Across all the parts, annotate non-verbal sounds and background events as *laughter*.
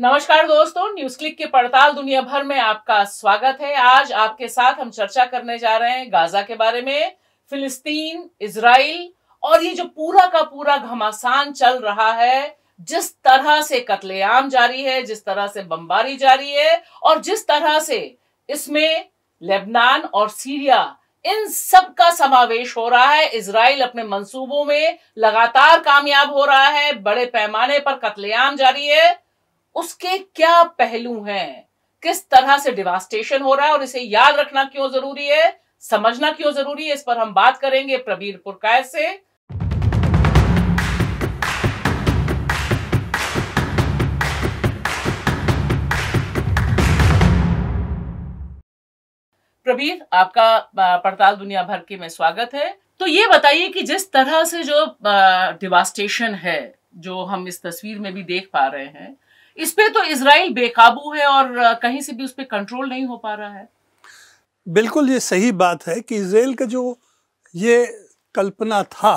नमस्कार दोस्तों news click की पड़ताल दुनिया भर में आपका स्वागत है आज आपके साथ हम चर्चा करने जा रहे हैं गाजा के बारे में फिलिस्तीन इसराइल और ये जो पूरा का पूरा घमासान चल रहा है जिस तरह से कत्लेआम जारी है जिस तरह से बमबारी जारी है और जिस तरह से इसमें लेबनान और सीरिया इन सब का समावेश हो रहा है इसराइल अपने मंसूबों में लगातार कामयाब हो रहा है बड़े पैमाने पर कत्लेआम जारी है उसके क्या पहलू हैं किस तरह से डिवास्टेशन हो रहा है और इसे याद रखना क्यों जरूरी है समझना क्यों जरूरी है इस पर हम बात करेंगे प्रबीर पुरकाय से प्रबीर आपका पड़ताल दुनिया भर के में स्वागत है तो ये बताइए कि जिस तरह से जो डिवास्टेशन है जो हम इस तस्वीर में भी देख पा रहे हैं इस पे तो इसराइल बेकाबू है और कहीं से भी उस पर कंट्रोल नहीं हो पा रहा है बिल्कुल ये सही बात है कि इसराइल का जो ये कल्पना था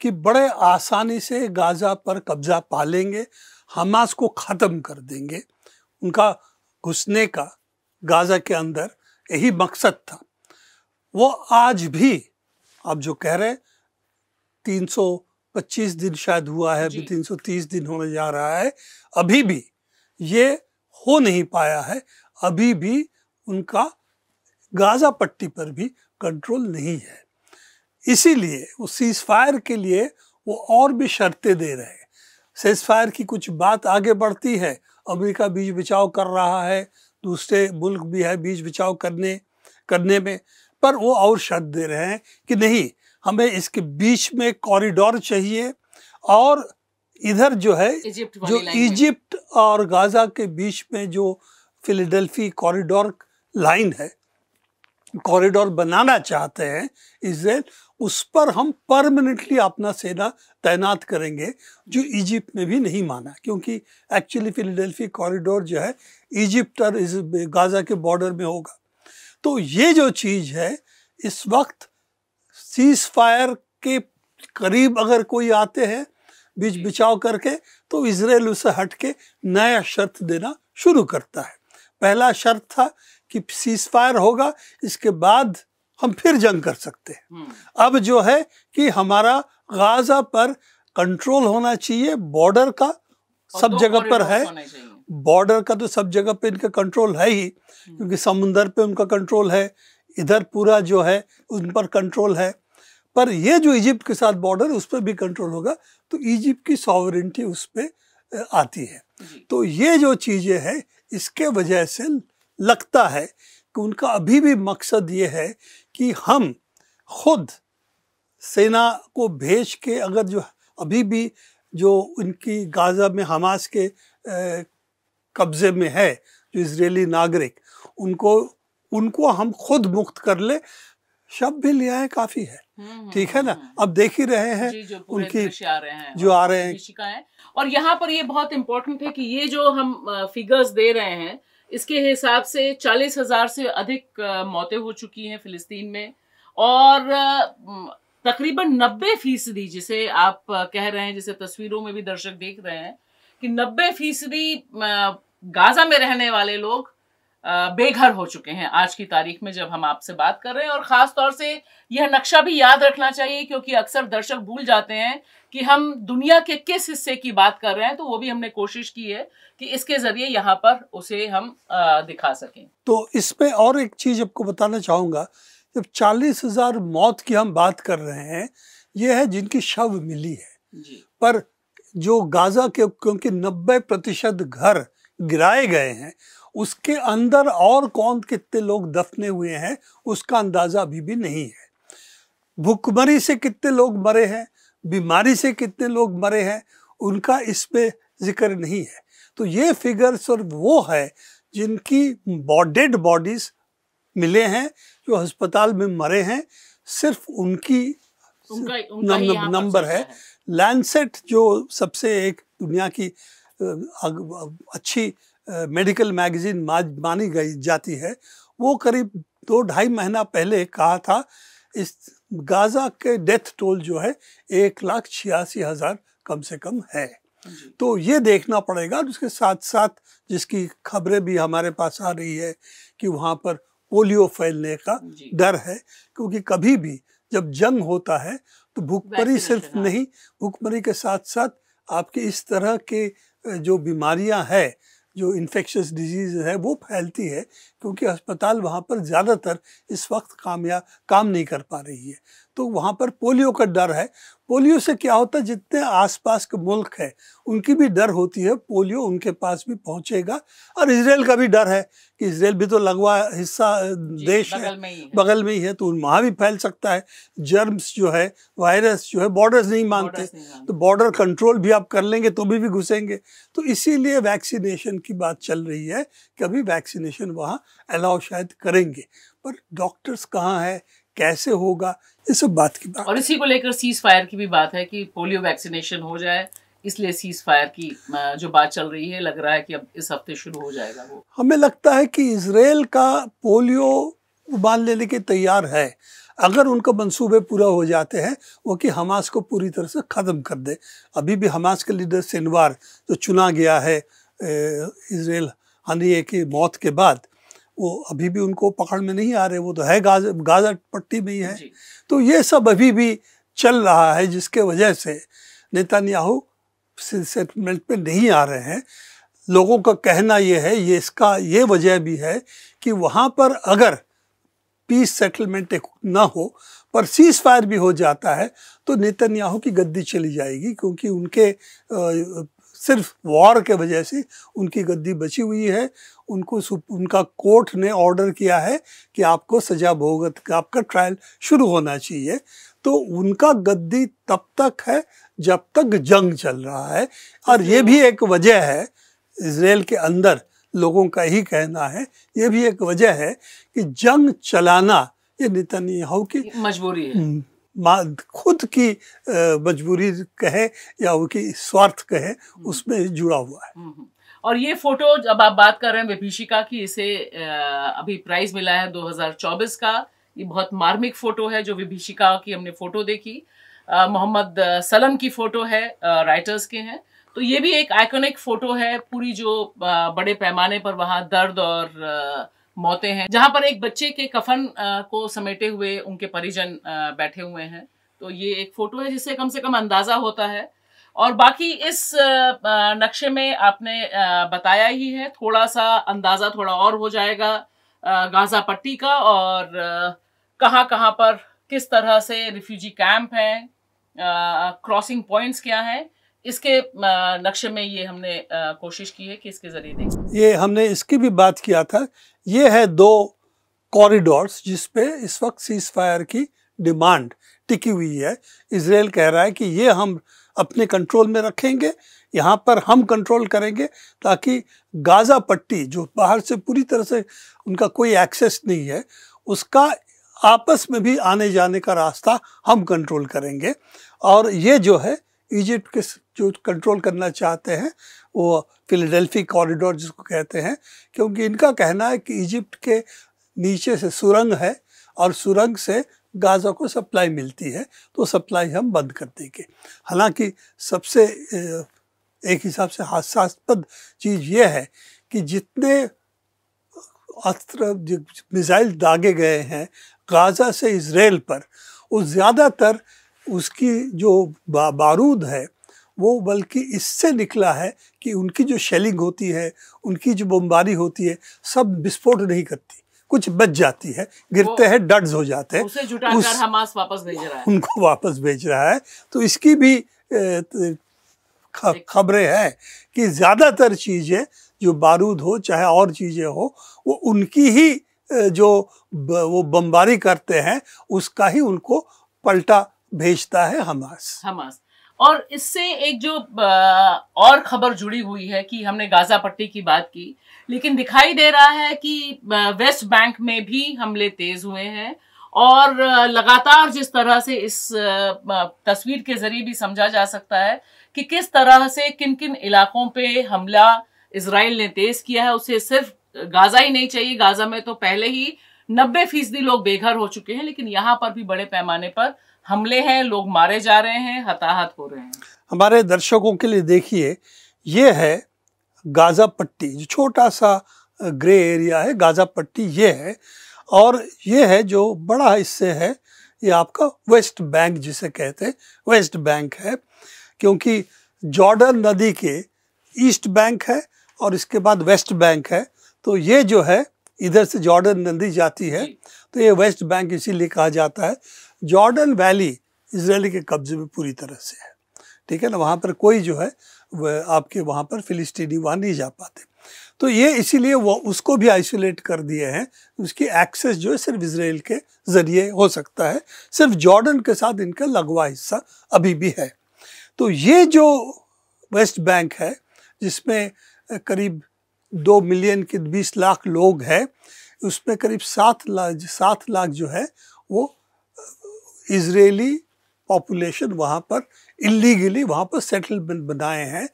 कि बड़े आसानी से गाज़ा पर कब्जा पा लेंगे हमास को ख़त्म कर देंगे उनका घुसने का गाज़ा के अंदर यही मकसद था वो आज भी आप जो कह रहे तीन सौ पच्चीस दिन शायद हुआ है अभी तीन सौ तीस दिन होने जा रहा है अभी भी ये हो नहीं पाया है अभी भी उनका गाजा पट्टी पर भी कंट्रोल नहीं है इसीलिए वो सीज फायर के लिए वो और भी शर्तें दे रहे हैं सीज फायर की कुछ बात आगे बढ़ती है अमेरिका बीज बचाव कर रहा है दूसरे मुल्क भी है बीज बचाव करने करने में पर वो और शर्त दे रहे हैं कि नहीं हमें इसके बीच में कॉरिडोर चाहिए और इधर जो है जो इजिप्ट और गाज़ा के बीच में जो फिलेडेल्फी कॉरिडोर लाइन है कॉरिडोर बनाना चाहते हैं इसराइल उस पर हम परमानेंटली अपना सेना तैनात करेंगे जो इजिप्ट ने भी नहीं माना क्योंकि एक्चुअली फिलेडेल्फी कॉरिडोर जो है इजिप्ट और इस गाज़ा के बॉर्डर में होगा तो ये जो चीज़ है इस वक्त सीज फायर के करीब अगर कोई आते हैं बीच बिछाव करके तो इसराइल उसे हट के नया शर्त देना शुरू करता है पहला शर्त था कि सीज फायर होगा इसके बाद हम फिर जंग कर सकते हैं हम्म। अब जो है कि हमारा गाजा पर कंट्रोल होना चाहिए बॉर्डर का सब तो जगह पर है बॉर्डर का तो सब जगह पे इनका कंट्रोल है ही हम्म। क्योंकि समुंदर पे उनका कंट्रोल है इधर पूरा जो है उन पर कंट्रोल है पर ये जो इजिप्ट के साथ बॉर्डर उस पर भी कंट्रोल होगा तो इजिप्ट की सॉवरेंटी उस पर आती है तो ये जो चीज़ें हैं इसके वजह से लगता है कि उनका अभी भी मकसद ये है कि हम खुद सेना को भेज के अगर जो अभी भी जो उनकी गाज़ा में हमास के कब्ज़े में है जो इसराइली नागरिक उनको उनको हम खुद मुक्त कर ले शब भी लिया है काफ़ी है ठीक है ना हम्म, हम्म। अब देख ही रहे हैं जो उनकी आ रहे हैं जो आ रहे हैं और यहाँ पर ये बहुत इम्पोर्टेंट है कि ये जो हम फिगर्स दे रहे हैं इसके हिसाब से चालीस हजार से अधिक मौतें हो चुकी हैं फिलिस्तीन में और तकरीबन नब्बे फीसदी जिसे आप कह रहे हैं जिसे तस्वीरों में भी दर्शक देख रहे हैं कि नब्बे फीसदी गाजा में रहने वाले लोग बेघर हो चुके हैं आज की तारीख में जब हम आपसे बात कर रहे हैं और ख़ास तौर से यह नक्शा भी याद रखना चाहिए क्योंकि अक्सर दर्शक भूल जाते हैं कि हम दुनिया के किस हिस्से की बात कर रहे हैं तो वो भी हमने कोशिश की है कि इसके ज़रिए यहाँ पर उसे हम दिखा सकें तो इसमें और एक चीज़ आपको बताना चाहूंगा जब चालीस हज़ार मौत की हम बात कर रहे हैं ये है जिनकी शव मिली है पर जो गाज़ा के क्योंकि नब्बे प्रतिशत घर गिराए गए हैं उसके अंदर और कौन कितने लोग दफने हुए हैं उसका अंदाज़ा अभी भी नहीं है भुखमरी से कितने लोग मरे हैं बीमारी से कितने लोग मरे हैं उनका इस पर जिक्र नहीं है तो ये फिगर सिर्फ वो है जिनकी बॉडेड बॉडीज मिले हैं जो अस्पताल में मरे हैं सिर्फ उनकी नंबर है लैंडसेट जो सबसे एक दुनिया की अच्छी मेडिकल मैगजीन मानी गई जाती है वो करीब दो ढाई महीना पहले कहा था इस गाज़ा के डेथ टोल जो है एक लाख छियासी हज़ार कम से कम है तो ये देखना पड़ेगा और उसके साथ साथ जिसकी खबरें भी हमारे पास आ रही है कि वहाँ पर पोलियो फैलने का डर है क्योंकि कभी भी जब जंग होता है तो भूखमरी सिर्फ नहीं भूखमरी के साथ साथ आपके इस तरह के जो बीमारियां हैं जो इन्फेक्शस डिजीज है वो फैलती है क्योंकि अस्पताल वहाँ पर ज़्यादातर इस वक्त कामयाब काम नहीं कर पा रही है तो वहाँ पर पोलियो का डर है पोलियो से क्या होता है जितने आसपास के मुल्क है उनकी भी डर होती है पोलियो उनके पास भी पहुँचेगा और इसराइल का भी डर है कि इसराइल भी तो लगवा हिस्सा देश बगल है, में है बगल में ही है तो वहाँ भी फैल सकता है जर्म्स जो है वायरस जो है बॉर्डर्स नहीं मानते तो बॉर्डर कंट्रोल भी आप कर लेंगे तो भी भी घुसेंगे तो इसीलिए वैक्सीनेशन की बात चल रही है कि अभी वैक्सीनेशन वहाँ अलाउ शायद करेंगे पर डॉक्टर्स कहाँ है कैसे होगा ये सब बात की बात और इसी को लेकर सीज फायर की भी बात है कि पोलियो वैक्सीनेशन हो जाए इसलिए सीज फायर की जो बात चल रही है लग रहा है कि अब इस हफ्ते शुरू हो जाएगा वो हमें लगता है कि इसराइल का पोलियो उबाल लेने के तैयार है अगर उनका मंसूबे पूरा हो जाते हैं वो कि हमास को पूरी तरह से ख़त्म कर दे अभी भी हमास के लीडर शनिवार जो चुना गया है इसराइल हनी की मौत के बाद वो अभी भी उनको पकड़ में नहीं आ रहे वो तो है गाज गाजा पट्टी में ही है तो ये सब अभी भी चल रहा है जिसके वजह से नेतान्याहू सेटलमेंट पे नहीं आ रहे हैं लोगों का कहना ये है ये इसका ये वजह भी है कि वहाँ पर अगर पीस सेटलमेंट ना हो पर सीज फायर भी हो जाता है तो नेतन्याहू की गद्दी चली जाएगी क्योंकि उनके सिर्फ वॉर के वजह से उनकी गद्दी बची हुई है उनको उनका कोर्ट ने ऑर्डर किया है कि आपको सजा भोगत आपका ट्रायल शुरू होना चाहिए तो उनका गद्दी तब तक है जब तक जंग चल रहा है और ये भी एक वजह है इसराइल के अंदर लोगों का ही कहना है ये भी एक वजह है कि जंग चलाना ये नितन्याहू की मजबूरी है हम्म। खुद की मजबूरी कहे या उनकी स्वार्थ कहे हम्म। उसमें जुड़ा हुआ है हम्म, हम्म। और ये फोटो जब आप बात कर रहे हैं विभीषिका की इसे अभी प्राइज मिला है 2024 का ये बहुत मार्मिक फोटो है जो विभीषिका की हमने फोटो देखी मोहम्मद सलम की फोटो है राइटर्स के हैं तो ये भी एक आइकॉनिक फोटो है पूरी जो बड़े पैमाने पर वहाँ दर्द और मौतें हैं जहां पर एक बच्चे के कफन को समेटे हुए उनके परिजन बैठे हुए हैं तो ये एक फोटो है जिससे कम से कम अंदाजा होता है और बाकी इस नक्शे में आपने बताया ही है थोड़ा सा अंदाजा थोड़ा और हो जाएगा गाजा पट्टी का और कहाँ कहाँ पर किस तरह से रिफ्यूजी कैंप है क्रॉसिंग पॉइंट्स क्या है इसके नक्शे में ये हमने कोशिश की है कि इसके जरिए देखें ये हमने इसकी भी बात किया था ये है दो कॉरिडोर्स जिसपे इस वक्त सीज फायर की डिमांड टिकी हुई है इसराइल कह रहा है कि ये हम अपने कंट्रोल में रखेंगे यहाँ पर हम कंट्रोल करेंगे ताकि गाज़ा पट्टी जो बाहर से पूरी तरह से उनका कोई एक्सेस नहीं है उसका आपस में भी आने जाने का रास्ता हम कंट्रोल करेंगे और ये जो है इजिप्ट के जो कंट्रोल करना चाहते हैं वो फिलेडेल्फी कॉरिडोर जिसको कहते हैं क्योंकि इनका कहना है कि इजिप्ट के नीचे से सुरंग है और सुरंग से गाज़ा को सप्लाई मिलती है तो सप्लाई हम बंद कर देंगे हालांकि सबसे एक हिसाब से हादसास्पद चीज़ ये है कि जितने अस्त्र मिज़ाइल दागे गए हैं गाज़ा से इसराइल पर वो ज़्यादातर उसकी जो बारूद है वो बल्कि इससे निकला है कि उनकी जो शेलिंग होती है उनकी जो बमबारी होती है सब विस्फोट नहीं करती कुछ बच जाती है गिरते हैं डट्स हो जाते हैं उस, हमास वापस भेज रहा है उनको वापस भेज रहा है तो इसकी भी खबरें हैं कि ज़्यादातर चीज़ें जो बारूद हो चाहे और चीज़ें हो वो उनकी ही जो वो बमबारी करते हैं उसका ही उनको पलटा भेजता है हमास हमास और इससे एक जो और खबर जुड़ी हुई है कि हमने गाजा पट्टी की बात की लेकिन दिखाई दे रहा है कि वेस्ट बैंक में भी हमले तेज हुए हैं और लगातार जिस तरह से इस तस्वीर के जरिए भी समझा जा सकता है कि किस तरह से किन किन इलाकों पे हमला इसराइल ने तेज किया है उसे सिर्फ गाजा ही नहीं चाहिए गाजा में तो पहले ही नब्बे फीसदी लोग बेघर हो चुके हैं लेकिन यहाँ पर भी बड़े पैमाने पर हमले हैं लोग मारे जा रहे हैं हताहत हो रहे हैं हमारे दर्शकों के लिए देखिए ये है गाज़ा पट्टी जो छोटा सा ग्रे एरिया है गाज़ा पट्टी ये है और ये है जो बड़ा हिस्से है ये आपका वेस्ट बैंक जिसे कहते हैं वेस्ट बैंक है क्योंकि जॉर्डन नदी के ईस्ट बैंक है और इसके बाद वेस्ट बैंक है तो ये जो है इधर से जॉर्डन नदी जाती है तो ये वेस्ट बैंक इसीलिए कहा जाता है जॉर्डन वैली इसराइल के कब्जे में पूरी तरह से है ठीक है ना वहाँ पर कोई जो है वह आपके वहाँ पर फिलिस्तीनी वहाँ नहीं जा पाते तो ये इसीलिए वो उसको भी आइसोलेट कर दिए हैं उसकी एक्सेस जो है सिर्फ इसराइल के ज़रिए हो सकता है सिर्फ जॉर्डन के साथ इनका लगवा हिस्सा अभी भी है तो ये जो वेस्ट बैंक है जिसमें करीब दो मिलियन के बीस लाख लोग हैं उसमें करीब सात लाख सात लाख जो है वो इसराइली पॉपुलेशन वहाँ पर इलीगली वहाँ पर सेटलमेंट बनाए हैं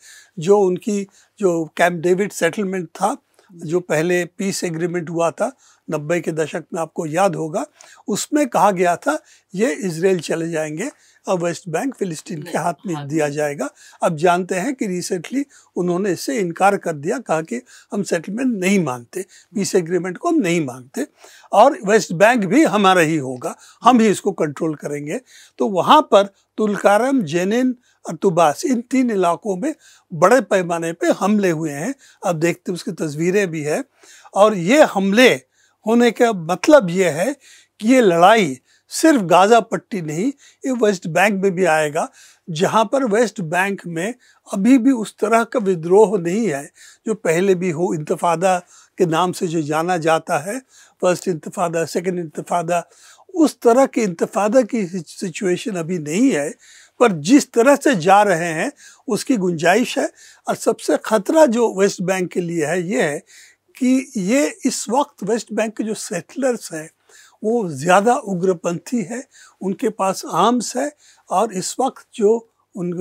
जो उनकी जो कैम्प डेविड सेटलमेंट था जो पहले पीस एग्रीमेंट हुआ था नब्बे के दशक में आपको याद होगा उसमें कहा गया था ये इसराइल चले जाएंगे अब वेस्ट बैंक फिलिस्तीन के हाथ में हाँ दिया जाएगा अब जानते हैं कि रिसेंटली उन्होंने इससे इनकार कर दिया कहा कि हम सेटलमेंट नहीं मांगते पीस एग्रीमेंट को हम नहीं मांगते और वेस्ट बैंक भी हमारा ही होगा हम ही इसको कंट्रोल करेंगे तो वहाँ पर तुलकारम जेनिन और तुबास इन तीन इलाकों में बड़े पैमाने पर हमले हुए हैं अब देखते उसकी तस्वीरें भी है और ये हमले होने का मतलब ये है कि ये लड़ाई सिर्फ गाज़ा पट्टी नहीं ये वेस्ट बैंक में भी आएगा जहाँ पर वेस्ट बैंक में अभी भी उस तरह का विद्रोह नहीं है जो पहले भी हो इंतफादा के नाम से जो जाना जाता है फर्स्ट इंतफादा सेकेंड इंतफादा उस तरह के इंतफादा की सिचुएशन अभी नहीं है पर जिस तरह से जा रहे हैं उसकी गुंजाइश है और सबसे ख़तरा जो वेस्ट बैंक के लिए है ये है कि ये इस वक्त वेस्ट बैंक के जो सेटलर्स हैं वो ज़्यादा उग्रपंथी है उनके पास आर्म्स है और इस वक्त जो उन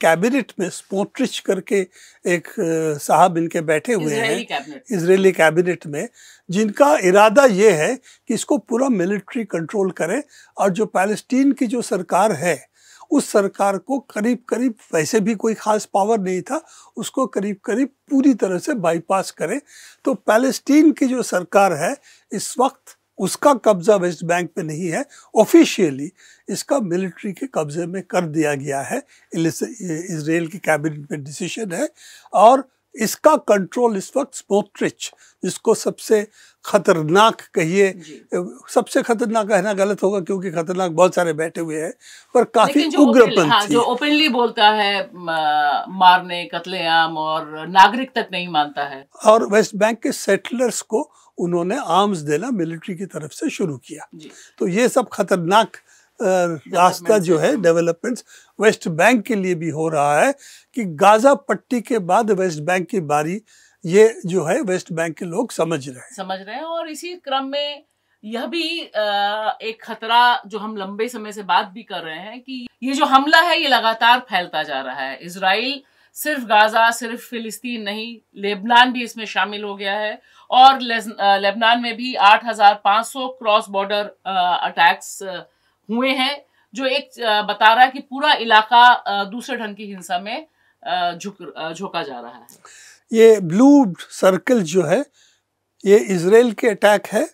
कैबिनेट में स्पोट्रिच करके एक साहब इनके बैठे हुए हैं इसराइली कैबिनेट में जिनका इरादा ये है कि इसको पूरा मिलिट्री कंट्रोल करें और जो पैलेस्टीन की जो सरकार है उस सरकार को करीब करीब वैसे भी कोई ख़ास पावर नहीं था उसको करीब करीब पूरी तरह से बाईपास करें तो पैलेस्टीन की जो सरकार है इस वक्त उसका कब्जा वेस्ट बैंक पे नहीं है ऑफिशियली इसका मिलिट्री के कब्जे में कर दिया गया है इसराइल की कैबिनेट में डिसीजन है और इसका कंट्रोल इस वक्त स्मोट्रिच जिसको सबसे खतरनाक कहिए सबसे खतरनाक कहना गलत होगा क्योंकि खतरनाक बहुत सारे बैठे हुए हैं पर काफी उग्रपंथी हाँ, जो ओपनली बोलता है मारने कत्लेआम और नागरिक तक नहीं मानता है और वेस्ट बैंक के सेटलर्स को उन्होंने आर्म्स देना मिलिट्री की तरफ से शुरू किया तो ये सब खतरनाक रास्ता जो है डेवलपमेंट्स वेस्ट बैंक के लिए भी हो रहा है कि गाजा पट्टी के बाद वेस्ट बैंक की बारी ये जो है वेस्ट बैंक के लोग समझ रहे हैं समझ रहे हैं और इसी क्रम में यह भी एक खतरा जो हम लंबे समय से बात भी कर रहे हैं कि ये जो हमला है ये लगातार फैलता जा रहा है इसराइल सिर्फ गाज़ा सिर्फ फ़िलिस्तीन नहीं लेबनान भी इसमें शामिल हो गया है और लेबनान में भी 8,500 क्रॉस बॉर्डर अटैक्स हुए हैं जो एक बता रहा है कि पूरा इलाका दूसरे ढंग की हिंसा में झुक झोंका जा रहा है ये ब्लू सर्कल जो है ये इसराइल के अटैक है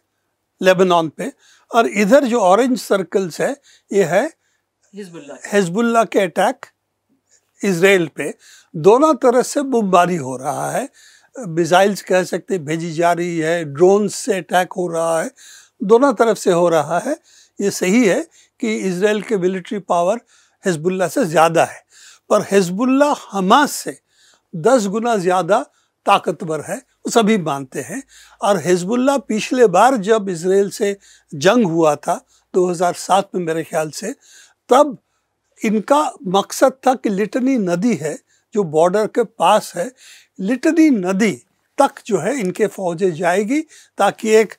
लेबनान पे और इधर जो ऑरेंज सर्कल्स है ये है हिजबुल्ला के अटैक इसराइल पे दोनों तरह से बमबारी हो रहा है मिज़ाइल्स कह सकते भेजी जा रही है ड्रोन से अटैक हो रहा है दोनों तरफ से हो रहा है ये सही है कि इसराइल के मिलिट्री पावर हिजबुल्ला से ज़्यादा है पर हिजबुल्ला हमास से दस गुना ज़्यादा ताकतवर है वो सभी मानते हैं और हिजबुल्ला पिछले बार जब इसराइल से जंग हुआ था 2007 में मेरे ख्याल से तब इनका मकसद था कि लिटनी नदी है जो बॉर्डर के पास है लिटनी नदी तक जो है इनके फौजें जाएगी ताकि एक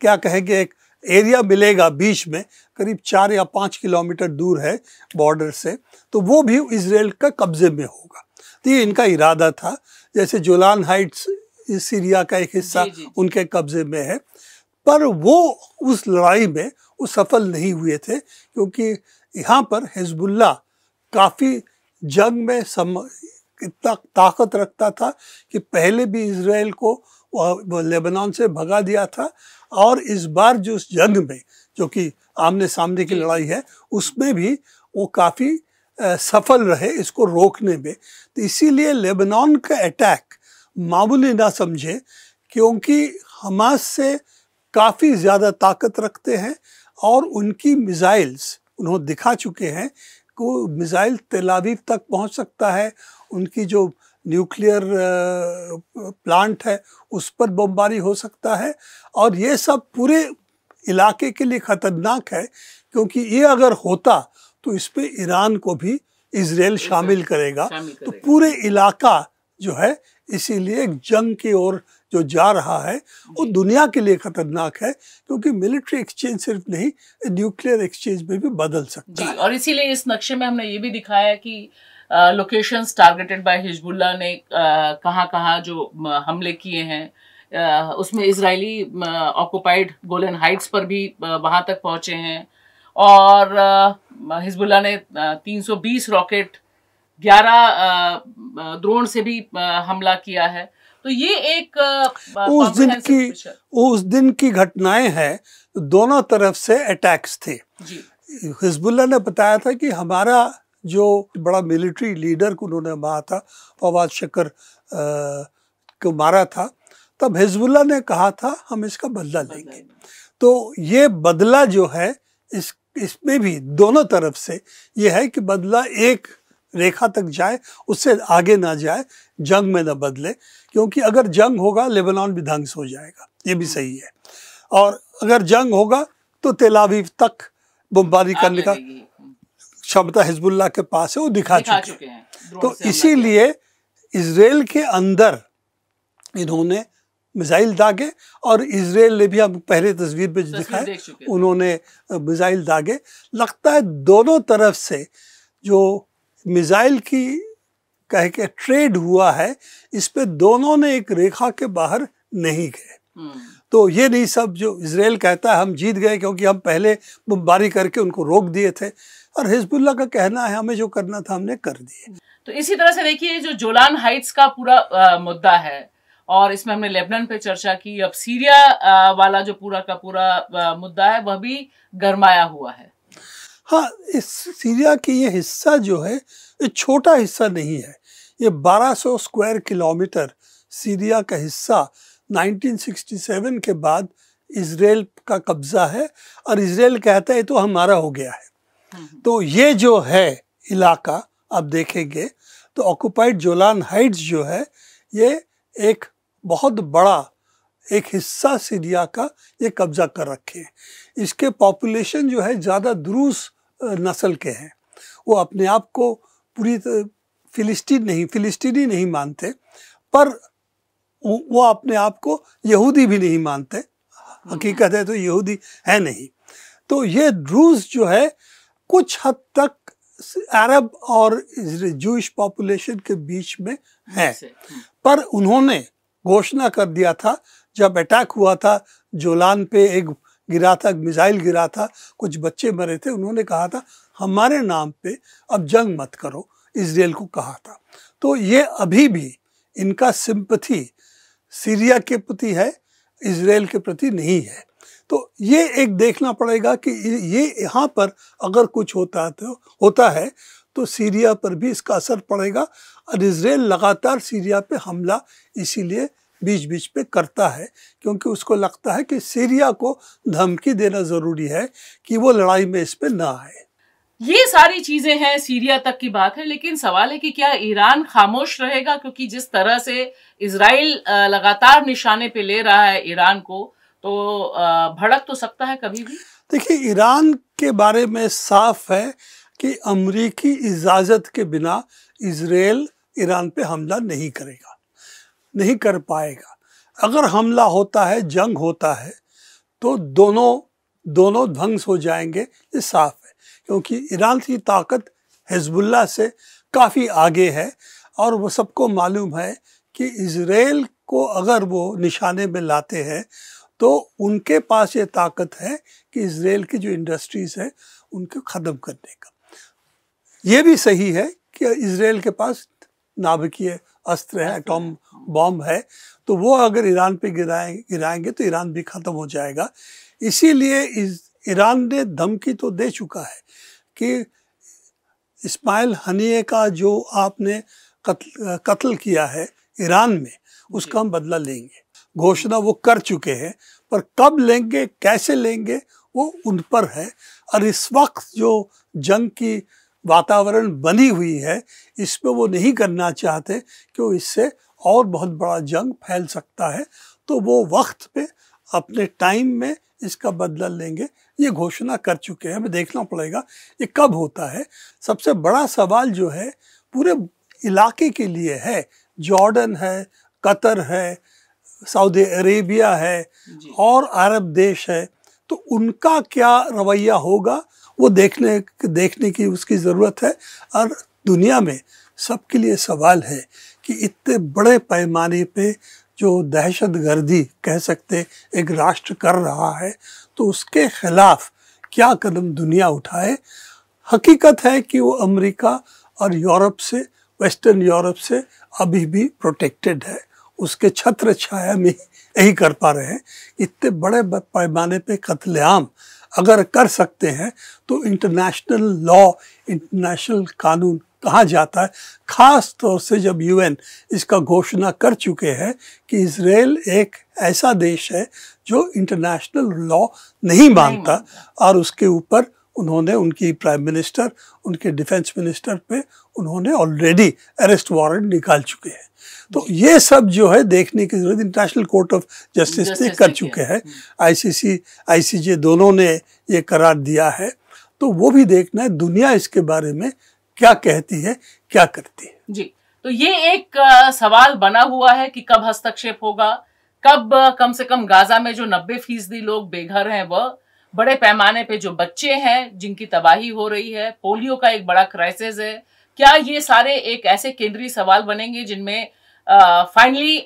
क्या कहेंगे एक एरिया मिलेगा बीच में करीब चार या पाँच किलोमीटर दूर है बॉर्डर से तो वो भी इसराइल का कब्जे में होगा तो ये इनका इरादा था जैसे जोलान हाइट्स इस सीरिया का एक हिस्सा उनके कब्जे में है पर वो उस लड़ाई में वो सफल नहीं हुए थे क्योंकि यहाँ पर हिजबुल्ला काफ़ी जंग में सम इतना ताकत रखता था कि पहले भी इसराइल को लेबनान से भगा दिया था और इस बार जो उस जंग में जो कि आमने सामने की लड़ाई है उसमें भी वो काफ़ी सफल रहे इसको रोकने में तो इसीलिए लेबनान का अटैक मामूली ना समझे क्योंकि हमास से काफ़ी ज़्यादा ताकत रखते हैं और उनकी मिज़ाइल्स उन्होंने दिखा चुके हैं को मिज़ाइल तेलावीव तक पहुंच सकता है उनकी जो न्यूक्लियर प्लांट है उस पर बमबारी हो सकता है और ये सब पूरे इलाके के लिए ख़तरनाक है क्योंकि ये अगर होता तो इस पर ईरान को भी इसराइल शामिल करेगा तो पूरे इलाका जो है इसीलिए एक जंग की ओर जो जा रहा है वो दुनिया के लिए खतरनाक है क्योंकि मिलिट्री एक्सचेंज सिर्फ नहीं न्यूक्लियर एक्सचेंज में भी बदल सकता है और इसीलिए इस नक्शे में हमने ये भी दिखाया कि लोकेशन टारगेटेड बाय हिजबुल्ला ने कहाँ कहाँ जो हमले किए हैं उसमें इसराइली ऑक्यूपाइड गोलन हाइट्स पर भी वहाँ तक पहुंचे हैं और हिजबुल्ला ने 320 रॉकेट 11 ड्रोन से भी हमला किया है तो ये एक उस दिन की उस दिन की घटनाएं हैं दोनों तरफ से अटैक्स थे हिजबुल्ला ने बताया था कि हमारा जो बड़ा मिलिट्री लीडर को उन्होंने मारा था फवाद शकर को मारा था तब हिजबुल्ला ने कहा था हम इसका बदला लेंगे तो ये बदला जो है इस इसमें भी दोनों तरफ से ये है कि बदला एक रेखा तक जाए उससे आगे ना जाए जंग में न बदले क्योंकि अगर जंग होगा लेबनान भी ध्वंस हो जाएगा ये भी सही है और अगर जंग होगा तो तेलावीव तक बमबारी करने का क्षमता हिजबुल्ला के पास है वो दिखा, दिखा चुके, चुके हैं तो इसीलिए इसराइल के अंदर इन्होंने मिसाइल दागे और इसराइल ने भी हम पहले तस्वीर में दिखाए उन्होंने मिसाइल दागे लगता है दोनों तरफ से जो मिसाइल की कह के ट्रेड हुआ है इस पे दोनों ने एक रेखा के बाहर नहीं गए हम्म। तो ये नहीं सब जो इसराइल कहता है हम जीत गए क्योंकि हम पहले बमबारी करके उनको रोक दिए थे और हिजबुल्ला का कहना है हमें जो करना था हमने कर दिए तो इसी तरह से देखिए जो जोलान हाइट्स का पूरा मुद्दा है और इसमें हमने लेबनान पे चर्चा की अब सीरिया वाला जो पूरा का पूरा मुद्दा है वह भी गरमाया हुआ है हाँ इस सीरिया की ये हिस्सा जो है ये छोटा हिस्सा नहीं है ये 1200 स्क्वायर किलोमीटर सीरिया का हिस्सा 1967 के बाद इसराइल का कब्जा है और इसराइल कहता है तो हमारा हो गया है हम्म, हम्म। तो ये जो है इलाका आप देखेंगे तो ऑक्यूपाइड जोलान हाइट्स जो है ये एक बहुत बड़ा एक हिस्सा सीरिया का ये कब्जा कर रखे हैं इसके पॉपुलेशन जो है ज़्यादा द्रूस नस्ल के हैं वो अपने आप को पूरी फिलिस्टीन नहीं फिलिस्टीनी नहीं मानते पर वो अपने आप को यहूदी भी नहीं मानते हकीकत है तो यहूदी है नहीं तो ये ड्रूज जो है कुछ हद तक अरब और जूश पॉपुलेशन के बीच में है हम्म। पर उन्होंने घोषणा कर दिया था जब अटैक हुआ था जोलान पे एक गिरा था मिसाइल गिरा था कुछ बच्चे मरे थे उन्होंने कहा था हमारे नाम पे अब जंग मत करो इसराइल को कहा था तो ये अभी भी इनका सिंपथी सीरिया के प्रति है इसराइल के प्रति नहीं है तो ये एक देखना पड़ेगा कि ये यहाँ पर अगर कुछ होता है तो होता है तो सीरिया पर भी इसका असर पड़ेगा और इसराइल लगातार सीरिया पे हमला इसीलिए बीच बीच पे करता है क्योंकि उसको लगता है कि सीरिया को धमकी देना ज़रूरी है कि वो लड़ाई में इस पर ना आए ये सारी चीजें हैं सीरिया तक की बात है लेकिन सवाल है कि क्या ईरान खामोश रहेगा क्योंकि जिस तरह से इसराइल लगातार निशाने पे ले रहा है ईरान को तो भड़क तो सकता है कभी भी देखिए ईरान के बारे में साफ है कि अमरीकी इजाज़त के बिना इसराइल ईरान पे हमला नहीं करेगा नहीं कर पाएगा अगर हमला होता है जंग होता है तो दोनों दोनों ध्वंस हो जाएंगे ये साफ क्योंकि ईरान की ताकत हिजबुल्ला से काफ़ी आगे है और वो सबको मालूम है कि इसराइल को अगर वो निशाने में लाते हैं तो उनके पास ये ताकत है कि इसराइल की जो इंडस्ट्रीज़ है उनको ख़त्म करने का ये भी सही है कि इसराइल के पास नाभिकीय अस्त्र है एटॉम बॉम्ब है तो वो अगर ईरान पे गिराए गिराएंगे तो ईरान भी ख़त्म हो जाएगा इसीलिए इस ईरान ने धमकी तो दे चुका है कि इस्माइल हनी का जो आपने कत्ल कत्ल किया है ईरान में उसका हम बदला लेंगे घोषणा वो कर चुके हैं पर कब लेंगे कैसे लेंगे वो उन पर है और इस वक्त जो जंग की वातावरण बनी हुई है इस पर वो नहीं करना चाहते कि इससे और बहुत बड़ा जंग फैल सकता है तो वो वक्त पे अपने टाइम में इसका बदला लेंगे ये घोषणा कर चुके हैं हमें देखना पड़ेगा ये कब होता है सबसे बड़ा सवाल जो है पूरे इलाके के लिए है जॉर्डन है कतर है सऊदी अरेबिया है और अरब देश है तो उनका क्या रवैया होगा वो देखने देखने की उसकी ज़रूरत है और दुनिया में सबके लिए सवाल है कि इतने बड़े पैमाने पे जो दहशत गर्दी कह सकते एक राष्ट्र कर रहा है तो उसके खिलाफ क्या कदम दुनिया उठाए हकीकत है कि वो अमेरिका और यूरोप से वेस्टर्न यूरोप से अभी भी प्रोटेक्टेड है उसके छत्र छाया में *laughs* यही कर पा रहे हैं इतने बड़े पैमाने पे कत्लेआम अगर कर सकते हैं तो इंटरनेशनल लॉ इंटरनेशनल कानून कहाँ जाता है ख़ास तौर से जब यूएन इसका घोषणा कर चुके हैं कि इसराइल एक ऐसा देश है जो इंटरनेशनल लॉ नहीं मानता और उसके ऊपर उन्होंने उनकी प्राइम मिनिस्टर उनके डिफेंस मिनिस्टर पे उन्होंने ऑलरेडी अरेस्ट वारंट निकाल चुके हैं तो ये सब जो है देखने की जरूरत इंटरनेशनल कोर्ट ऑफ जस्टिस ने कर चुके हैं आईसीसी हम्म। आईसीजे दोनों ने ये करार दिया है तो वो भी देखना है दुनिया इसके बारे में क्या कहती है क्या करती है जी तो ये एक सवाल बना हुआ है कि कब हस्तक्षेप होगा कब कम से कम गाजा में जो नब्बे फीसदी लोग बेघर हैं वह बड़े पैमाने पे जो बच्चे हैं जिनकी तबाही हो रही है पोलियो का एक बड़ा क्राइसिस है क्या ये सारे एक ऐसे केंद्रीय सवाल बनेंगे जिनमें फाइनली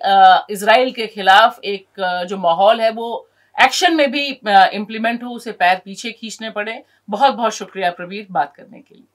इसराइल के खिलाफ एक आ, जो माहौल है वो एक्शन में भी इम्प्लीमेंट हो उसे पैर पीछे खींचने पड़े बहुत बहुत शुक्रिया प्रवीर बात करने के लिए